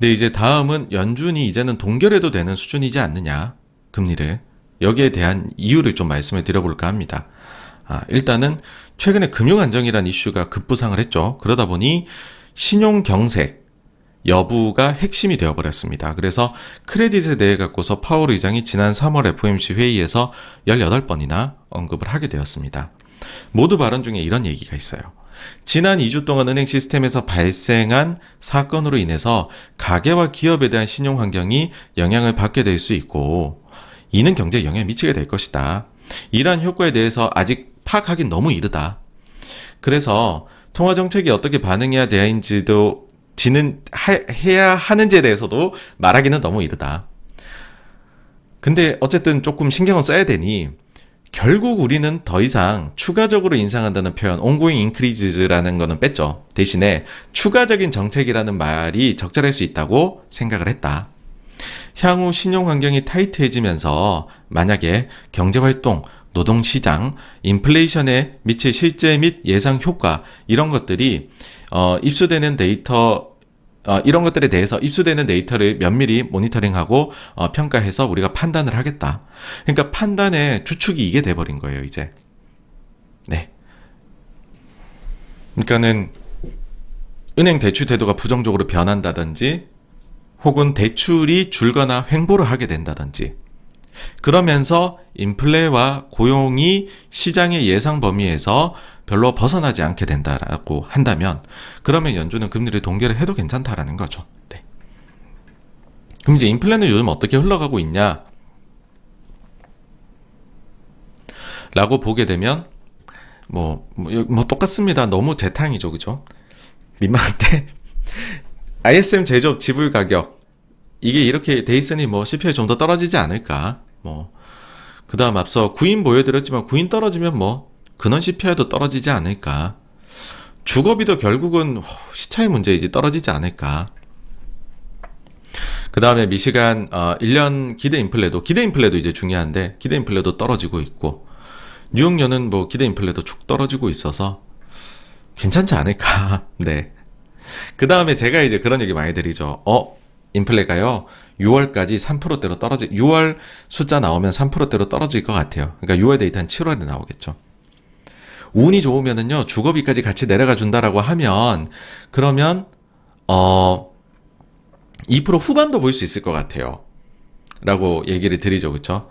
근데 네, 이제 다음은 연준이 이제는 동결해도 되는 수준이지 않느냐 금리를 여기에 대한 이유를 좀 말씀을 드려볼까 합니다. 아, 일단은 최근에 금융 안정이란 이슈가 급부상을 했죠. 그러다 보니 신용 경색 여부가 핵심이 되어버렸습니다. 그래서 크레딧에 대해 갖고서 파월 의장이 지난 3월 FOMC 회의에서 18번이나 언급을 하게 되었습니다. 모두 발언 중에 이런 얘기가 있어요. 지난 2주 동안 은행 시스템에서 발생한 사건으로 인해서 가계와 기업에 대한 신용 환경이 영향을 받게 될 수 있고 이는 경제에 영향을 미치게 될 것이다. 이러한 효과에 대해서 아직 파악하긴 너무 이르다. 그래서 통화 정책이 어떻게 반응해야 되는지도 지는 하, 해야 하는지에 대해서도 말하기는 너무 이르다. 근데 어쨌든 조금 신경을 써야 되니 결국 우리는 더 이상 추가적으로 인상한다는 표현 ongoing increases라는 거는 뺐죠. 대신에 추가적인 정책이라는 말이 적절할 수 있다고 생각을 했다. 향후 신용 환경이 타이트해지면서 만약에 경제 활동, 노동 시장, 인플레이션에 미칠 실제 및 예상 효과 이런 것들이 어, 입수되는 데이터 어, 이런 것들에 대해서 입수되는 데이터를 면밀히 모니터링하고 어, 평가해서 우리가 판단을 하겠다. 그러니까 판단의 주축이 이게 돼버린 거예요, 이제. 네. 그러니까는 은행 대출 태도가 부정적으로 변한다든지 혹은 대출이 줄거나 횡보를 하게 된다든지 그러면서 인플레와 고용이 시장의 예상 범위에서 별로 벗어나지 않게 된다라고 한다면 그러면 연준은 금리를 동결을 해도 괜찮다라는 거죠. 네. 그럼 이제 인플레는 요즘 어떻게 흘러가고 있냐? 라고 보게 되면 뭐, 뭐, 뭐 똑같습니다. 너무 재탕이죠. 그죠? 민망한데 ISM 제조업 지불 가격 이게 이렇게 돼 있으니 뭐 CPI 좀 더 떨어지지 않을까? 뭐 그다음 앞서 구인 보여드렸지만 구인 떨어지면 뭐 근원 CPI도 떨어지지 않을까. 주거비도 결국은 시차의 문제이지 떨어지지 않을까. 그 다음에 미시간 어, 1년 기대 인플레도 기대 인플레도 이제 중요한데 기대 인플레도 떨어지고 있고 뉴욕연은 뭐 기대 인플레도 쭉 떨어지고 있어서 괜찮지 않을까. 네. 그 다음에 제가 이제 그런 얘기 많이 드리죠. 어, 인플레가요. 6월까지 3%대로 떨어지, 6월 숫자 나오면 3%대로 떨어질 것 같아요. 그러니까 6월 데이터는 7월에 나오겠죠. 운이 좋으면은요 주거비까지 같이 내려가 준다라고 하면 그러면 어2% 후반도 볼 수 있을 것 같아요. 라고 얘기를 드리죠. 그쵸?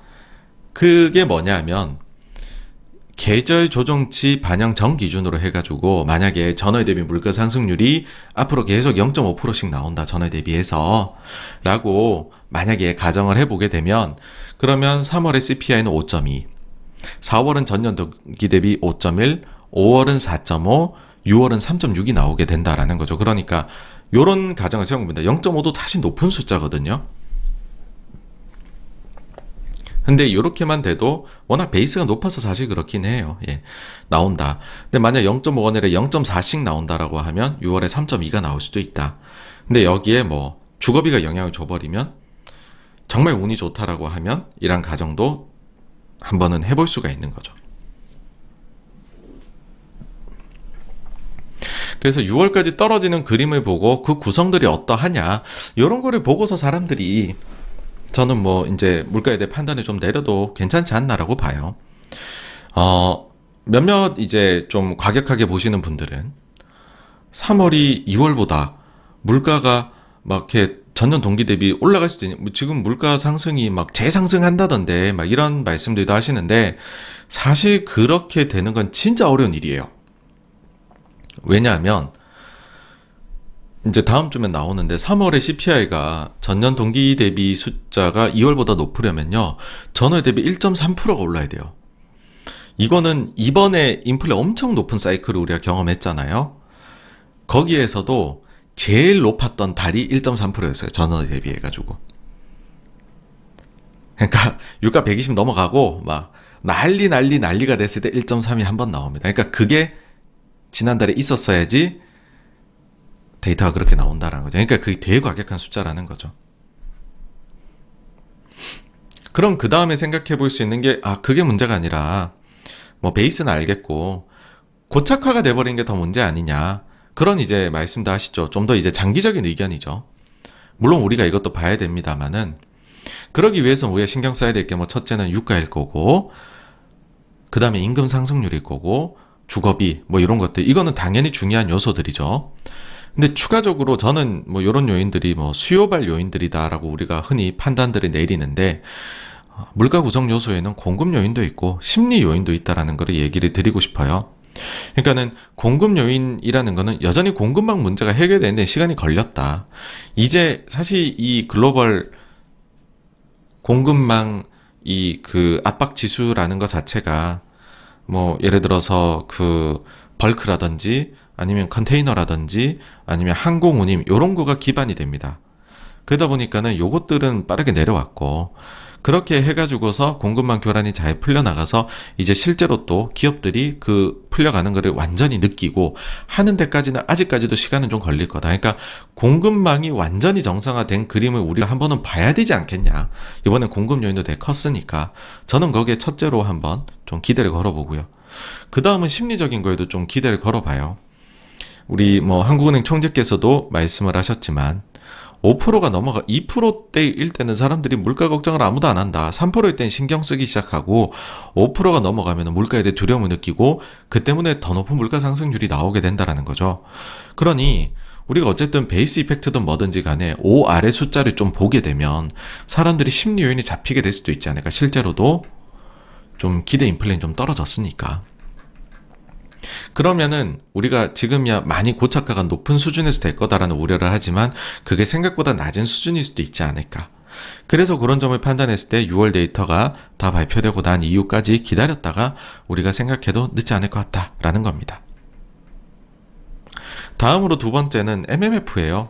그게 뭐냐면 계절 조정치 반영정 기준으로 해가지고 만약에 전월 대비 물가 상승률이 앞으로 계속 0.5%씩 나온다 전월 대비해서 라고 만약에 가정을 해보게 되면 그러면 3월에 CPI는 5.2 4월은 전년도기 대비 5.1, 5월은 4.5, 6월은 3.6이 나오게 된다라는 거죠. 그러니까 요런 가정을 세운 겁니다. 0.5도 다시 높은 숫자거든요. 근데 이렇게만 돼도 워낙 베이스가 높아서 사실 그렇긴 해요. 예. 나온다. 근데 만약 0 5원에 0.4씩 나온다라고 하면 6월에 3.2가 나올 수도 있다. 근데 여기에 뭐 주거비가 영향을 줘버리면 정말 운이 좋다라고 하면 이런 가정도 한번은 해볼 수가 있는 거죠. 그래서 6월까지 떨어지는 그림을 보고 그 구성들이 어떠하냐 이런 거를 보고서 사람들이 저는 뭐 이제 물가에 대해 판단을 좀 내려도 괜찮지 않나라고 봐요. 어, 몇몇 이제 좀 과격하게 보시는 분들은 3월이 2월보다 물가가 막 이렇게 전년 동기 대비 올라갈 수도 있는 뭐 지금 물가 상승이 막 재상승한다던데 막 이런 말씀들도 하시는데 사실 그렇게 되는 건 진짜 어려운 일이에요. 왜냐하면 이제 다음 주면 나오는데 3월에 CPI가 전년 동기 대비 숫자가 2월보다 높으려면요. 전월 대비 1.3%가 올라야 돼요. 이거는 이번에 인플레 엄청 높은 사이클을 우리가 경험했잖아요. 거기에서도 제일 높았던 달이 1.3%였어요. 전월 대비해 가지고. 그러니까 유가 120 넘어가고 막 난리 난리 난리가 됐을 때 1.3이 한 번 나옵니다. 그러니까 그게 지난달에 있었어야지 데이터가 그렇게 나온다라는 거죠. 그러니까 그게 되게 과격한 숫자라는 거죠. 그럼 그 다음에 생각해 볼 수 있는 게, 아, 그게 문제가 아니라, 뭐, 베이스는 알겠고, 고착화가 돼버린 게 더 문제 아니냐. 그런 이제 말씀도 하시죠. 좀 더 이제 장기적인 의견이죠. 물론 우리가 이것도 봐야 됩니다만은 그러기 위해서 우리가 신경 써야 될 게 뭐 첫째는 유가일 거고 그 다음에 임금 상승률일 거고 주거비 뭐 이런 것들 이거는 당연히 중요한 요소들이죠. 근데 추가적으로 저는 뭐 이런 요인들이 뭐 수요발 요인들이다라고 우리가 흔히 판단들을 내리는데 어, 물가 구성 요소에는 공급 요인도 있고 심리 요인도 있다라는 것을 얘기를 드리고 싶어요. 그러니까는 공급 요인이라는 거는 여전히 공급망 문제가 해결되는데 시간이 걸렸다. 이제 사실 이 글로벌 공급망 이 그 압박 지수라는 것 자체가 뭐 예를 들어서 그 벌크라든지 아니면 컨테이너라든지 아니면 항공 운임 요런 거가 기반이 됩니다. 그러다 보니까는 요것들은 빠르게 내려왔고 그렇게 해가지고서 공급망 교란이 잘 풀려나가서 이제 실제로 또 기업들이 그 풀려가는 거를 완전히 느끼고 하는 데까지는 아직까지도 시간은 좀 걸릴 거다. 그러니까 공급망이 완전히 정상화된 그림을 우리가 한 번은 봐야 되지 않겠냐. 이번에 공급 요인도 되게 컸으니까 저는 거기에 첫째로 한번 좀 기대를 걸어보고요. 그 다음은 심리적인 거에도 좀 기대를 걸어봐요. 우리 뭐 한국은행 총재께서도 말씀을 하셨지만 5%가 넘어가 2%대일 때는 사람들이 물가 걱정을 아무도 안 한다. 3%일 때는 신경 쓰기 시작하고 5%가 넘어가면 물가에 대해 두려움을 느끼고 그 때문에 더 높은 물가 상승률이 나오게 된다라는 거죠. 그러니 우리가 어쨌든 베이스 이펙트든 뭐든지 간에 5 아래 숫자를 좀 보게 되면 사람들이 심리 요인이 잡히게 될 수도 있지 않을까. 실제로도 좀 기대 인플레인 좀 떨어졌으니까. 그러면은 우리가 지금이야 많이 고착화가 높은 수준에서 될 거다라는 우려를 하지만 그게 생각보다 낮은 수준일 수도 있지 않을까. 그래서 그런 점을 판단했을 때 6월 데이터가 다 발표되고 난 이후까지 기다렸다가 우리가 생각해도 늦지 않을 것 같다라는 겁니다. 다음으로 두 번째는 MMF예요.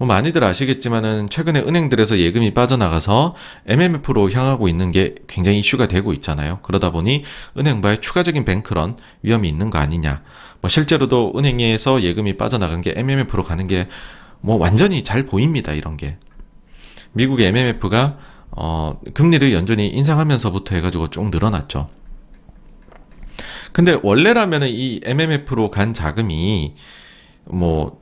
뭐 많이들 아시겠지만은 최근에 은행들에서 예금이 빠져나가서 MMF로 향하고 있는 게 굉장히 이슈가 되고 있잖아요. 그러다 보니 은행바의 추가적인 뱅크런 위험이 있는 거 아니냐. 뭐 실제로도 은행에서 예금이 빠져나간 게 MMF로 가는 게 뭐 완전히 잘 보입니다. 이런 게. 미국의 MMF가 어, 금리를 연준이 인상하면서부터 해가지고 쭉 늘어났죠. 근데 원래라면이 MMF로 간 자금이 뭐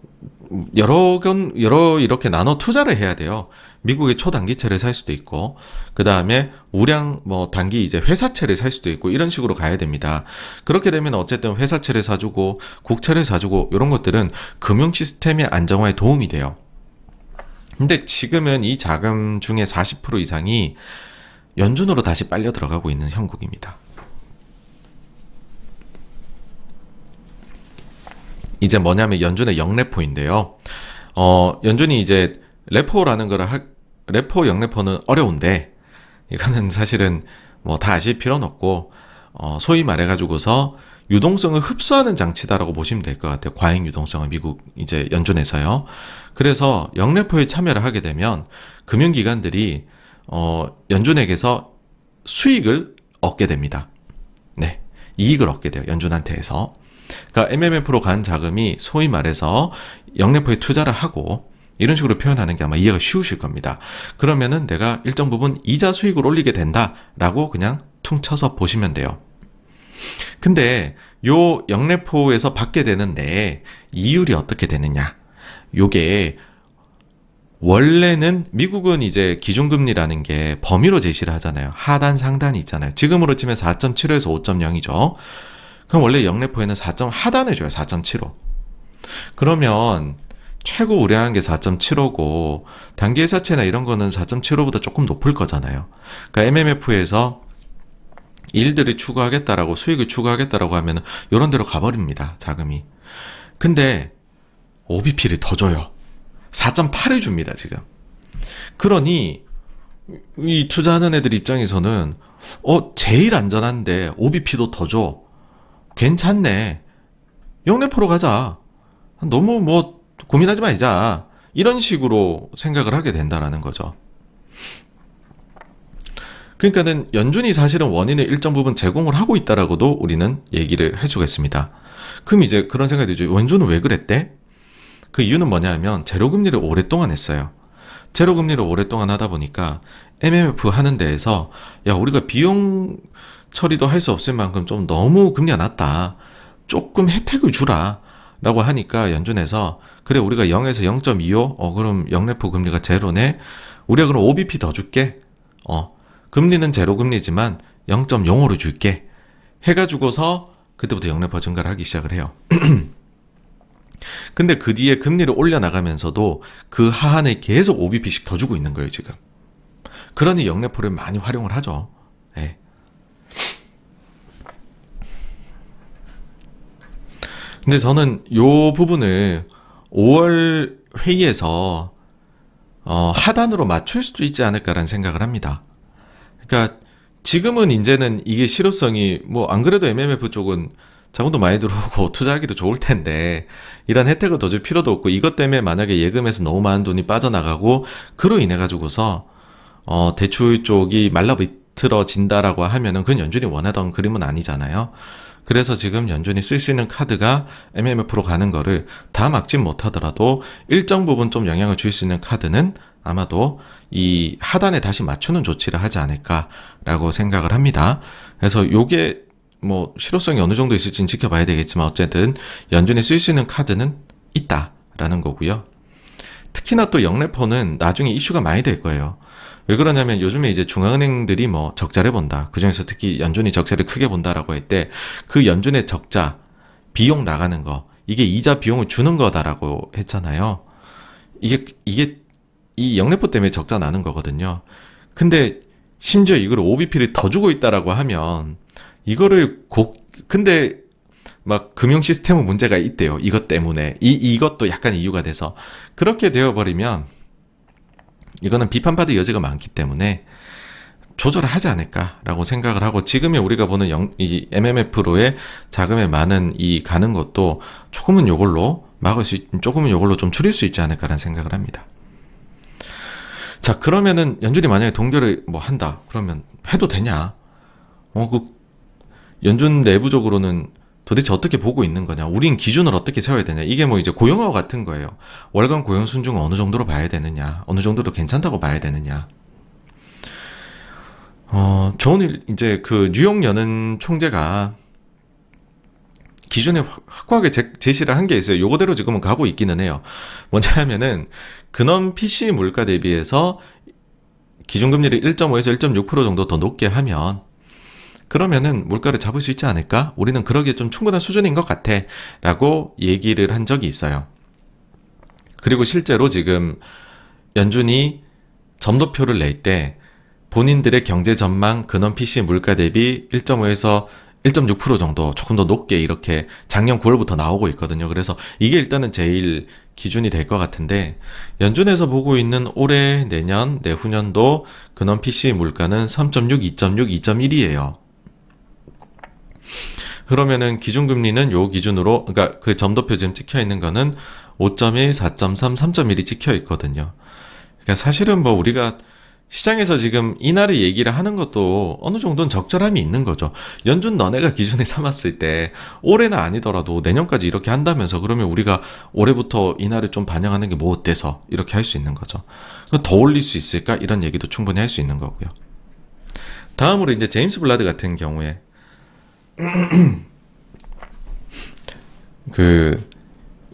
여러 건 여러 이렇게 나눠 투자를 해야 돼요. 미국의 초단기채를 살 수도 있고 그 다음에 우량 뭐 단기 이제 회사채를 살 수도 있고 이런 식으로 가야 됩니다. 그렇게 되면 어쨌든 회사채를 사주고 국채를 사주고 이런 것들은 금융 시스템의 안정화에 도움이 돼요. 근데 지금은 이 자금 중에 40% 이상이 연준으로 다시 빨려 들어가고 있는 형국입니다. 이제 뭐냐면 연준의 영래포인데요. 어, 연준이 이제 레포라는 거를 하, 레포 영래포는 어려운데 이거는 사실은 뭐 다 아실 필요는 없고 어, 소위 말해 가지고서 유동성을 흡수하는 장치다라고 보시면 될 것 같아요. 과잉 유동성을 미국 이제 연준에서요. 그래서 영래포에 참여를 하게 되면 금융기관들이 어, 연준에게서 수익을 얻게 됩니다. 네. 이익을 얻게 돼요. 연준한테에서. 그러니까 MMF로 간 자금이 소위 말해서 영내포에 투자를 하고 이런 식으로 표현하는 게 아마 이해가 쉬우실 겁니다. 그러면은 내가 일정 부분 이자 수익을 올리게 된다라고 그냥 퉁쳐서 보시면 돼요. 근데 요영내포에서 받게 되는데 이율이 어떻게 되느냐? 요게 원래는 미국은 이제 기준금리라는 게 범위로 제시를 하잖아요. 하단 상단이 있잖아요. 지금으로 치면 4.75에서 5.0이죠. 그럼 원래 영래포에는 4. 하단을 줘요. 4.75. 그러면 최고 우량한 게 4.75고 단기 회사채나 이런 거는 4.75보다 조금 높을 거잖아요. 그러니까 MMF에서 일들을 추구하겠다라고 수익을 추구하겠다라고 하면은 요런 데로 가버립니다. 자금이. 근데 OBP를 더 줘요. 4.8을 줍니다, 지금. 그러니 이 투자하는 애들 입장에서는 어, 제일 안전한데 OBP도 더 줘. 괜찮네. 영래포로 가자. 너무 뭐 고민하지 말자. 이런 식으로 생각을 하게 된다라는 거죠. 그러니까는 연준이 사실은 원인을 일정 부분 제공을 하고 있다라고도 우리는 얘기를 해주겠습니다. 그럼 이제 그런 생각이 들죠. 연준은 왜 그랬대? 그 이유는 뭐냐면 제로금리를 오랫동안 했어요. 제로금리를 오랫동안 하다 보니까 MMF 하는 데에서 야 우리가 비용 처리도 할 수 없을 만큼 좀 너무 금리가 낮다. 조금 혜택을 주라. 라고 하니까 연준에서 그래 우리가 0에서 0.25어 그럼 0레포 금리가 제로네 우리가 그럼 OBP 더 줄게 어 금리는 제로 금리지만 0.05로 줄게 해가지고서 그때부터 0레포 증가를 하기 시작을 해요 근데 그 뒤에 금리를 올려나가면서도 그 하한에 계속 5BP씩 더 주고 있는 거예요, 지금. 그러니 영래포를 많이 활용을 하죠. 근데 저는 요 부분을 5월 회의에서 어, 하단으로 맞출 수도 있지 않을까라는 생각을 합니다. 그러니까 지금은 이제는 이게 실효성이 뭐 안 그래도 MMF 쪽은 자본도 많이 들어오고 투자하기도 좋을 텐데 이런 혜택을 더 줄 필요도 없고 이것 때문에 만약에 예금에서 너무 많은 돈이 빠져나가고 그로 인해 가지고서 어 대출 쪽이 말라비틀어진다라고 하면은 그건 연준이 원하던 그림은 아니잖아요. 그래서 지금 연준이 쓸 수 있는 카드가 MMF로 가는 거를 다 막진 못하더라도 일정 부분 좀 영향을 줄 수 있는 카드는 아마도 이 하단에 다시 맞추는 조치를 하지 않을까라고 생각을 합니다. 그래서 요게 뭐 실효성이 어느 정도 있을지는 지켜봐야 되겠지만 어쨌든 연준이 쓸 수 있는 카드는 있다라는 거고요. 특히나 또 영래퍼는 나중에 이슈가 많이 될 거예요. 왜 그러냐면 요즘에 이제 중앙은행들이 뭐 적자를 본다. 그중에서 특히 연준이 적자를 크게 본다라고 할 때 그 연준의 적자, 비용 나가는 거, 이게 이자 비용을 주는 거다라고 했잖아요. 이게, 이게 이 영래포 때문에 적자 나는 거거든요. 근데 심지어 이걸 OBP를 더 주고 있다라고 하면 이거를 곡, 근데 막 금융 시스템은 문제가 있대요. 이것 때문에. 이, 이것도 약간 이유가 돼서. 그렇게 되어버리면 이거는 비판받을 여지가 많기 때문에 조절을 하지 않을까라고 생각을 하고 지금의 우리가 보는 영, 이 MMF로의 자금에 많은 이 가는 것도 조금은 요걸로 막을 수, 있, 조금은 요걸로 좀 줄일 수 있지 않을까라는 생각을 합니다. 자, 그러면은 연준이 만약에 동결을 뭐 한다. 그러면 해도 되냐? 어, 그 연준 내부적으로는 도대체 어떻게 보고 있는 거냐? 우린 기준을 어떻게 세워야 되냐? 이게 뭐 이제 고용하고 같은 거예요. 월간 고용 순증을 어느 정도로 봐야 되느냐? 어느 정도로 괜찮다고 봐야 되느냐? 어, 저는 이제 그 뉴욕 연은 총재가 기존에 확고하게 제, 시를 한 게 있어요. 요거대로 지금은 가고 있기는 해요. 뭐냐 하면은 근원 PC 물가 대비해서 기준금리를 1.5에서 1.6% 정도 더 높게 하면 그러면은 물가를 잡을 수 있지 않을까? 우리는 그러기에 좀 충분한 수준인 것 같아. 라고 얘기를 한 적이 있어요. 그리고 실제로 지금 연준이 점도표를 낼 때 본인들의 경제 전망 근원 PC 물가 대비 1.5에서 1.6% 정도 조금 더 높게 이렇게 작년 9월부터 나오고 있거든요. 그래서 이게 일단은 제일 기준이 될 것 같은데 연준에서 보고 있는 올해 내년 내후년도 근원 PC 물가는 3.6, 2.6, 2.1이에요. 그러면은 기준금리는 요 기준으로 그니까그 점도표 지금 찍혀 있는 거는 5.1, 4.3, 3.1이 찍혀 있거든요. 그니까 사실은 뭐 우리가 시장에서 지금 이날을 얘기를 하는 것도 어느 정도는 적절함이 있는 거죠. 연준 너네가 기준에 삼았을 때 올해는 아니더라도 내년까지 이렇게 한다면서 그러면 우리가 올해부터 이날을 좀 반영하는 게 뭐 어때서 이렇게 할 수 있는 거죠. 더 올릴 수 있을까 이런 얘기도 충분히 할 수 있는 거고요. 다음으로 이제 제임스 블라드 같은 경우에 그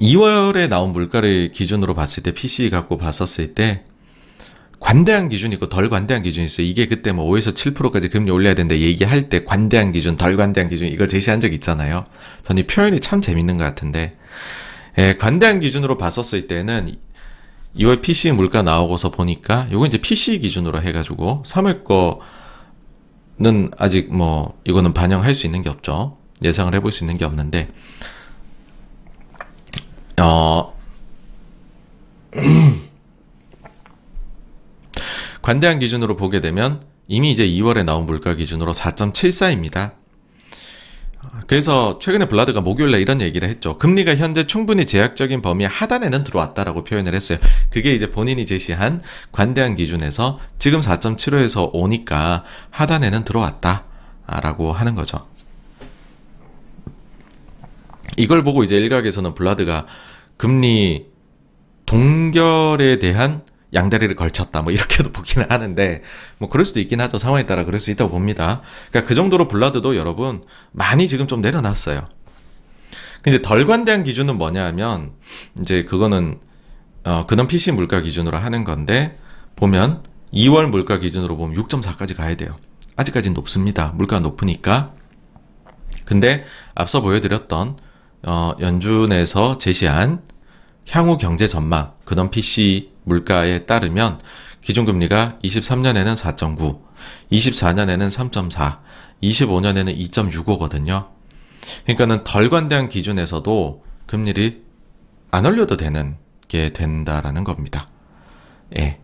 2월에 나온 물가를 기준으로 봤을 때 PC 갖고 봤었을 때 관대한 기준이 있고 덜 관대한 기준이 있어요. 이게 그때 뭐 5에서 7%까지 금리 올려야 된다 얘기할 때 관대한 기준, 덜 관대한 기준 이거 제시한 적 있잖아요. 전이 표현이 참 재밌는 것 같은데 예, 관대한 기준으로 봤었을 때는 2월 PC 물가 나오고서 보니까 요거 이제 PC 기준으로 해가지고 3월 거는 아직 뭐 이거는 반영할 수 있는 게 없죠. 예상을 해볼 수 있는 게 없는데 어 관대한 기준으로 보게 되면 이미 이제 2월에 나온 물가 기준으로 4.74입니다. 그래서 최근에 블라드가 목요일에 이런 얘기를 했죠. 금리가 현재 충분히 제약적인 범위 하단에는 들어왔다라고 표현을 했어요. 그게 이제 본인이 제시한 관대한 기준에서 지금 4.75에서 오니까 하단에는 들어왔다라고 하는 거죠. 이걸 보고 이제 일각에서는 블라드가 금리 동결에 대한 양다리를 걸쳤다 뭐 이렇게도 보기는 하는데 뭐 그럴 수도 있긴 하죠 상황에 따라 그럴 수 있다고 봅니다 그러니까 그 정도로 블라드도 여러분 많이 지금 좀 내려놨어요 근데 덜 관대한 기준은 뭐냐 하면 이제 그거는 어 근원 PC 물가 기준으로 하는 건데 보면 2월 물가 기준으로 보면 6.4까지 가야 돼요 아직까지 는 높습니다 물가 가 높으니까 근데 앞서 보여드렸던 어 연준에서 제시한 향후 경제 전망 그런 PC 물가에 따르면 기준금리가 23년에는 4.9, 24년에는 3.4, 25년에는 2.65거든요. 그러니까는 덜 관대한 기준에서도 금리를 안 올려도 되는 게 된다라는 겁니다. 예.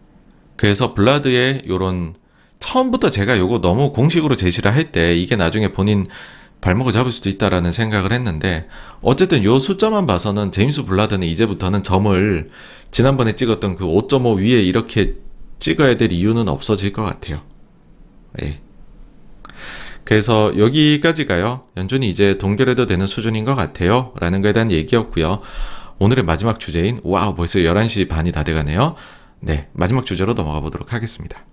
그래서 블라드의 요런 처음부터 제가 요거 너무 공식으로 제시를 할 때 이게 나중에 본인 발목을 잡을 수도 있다라는 생각을 했는데 어쨌든 요 숫자만 봐서는 제임스 블라드는 이제부터는 점을 지난번에 찍었던 그 5.5 위에 이렇게 찍어야 될 이유는 없어질 것 같아요. 예. 그래서 여기까지가요. 연준이 이제 동결해도 되는 수준인 것 같아요. 라는 거에 대한 얘기였고요. 오늘의 마지막 주제인 와우 벌써 11시 반이 다 돼가네요. 네 마지막 주제로 넘어가 보도록 하겠습니다.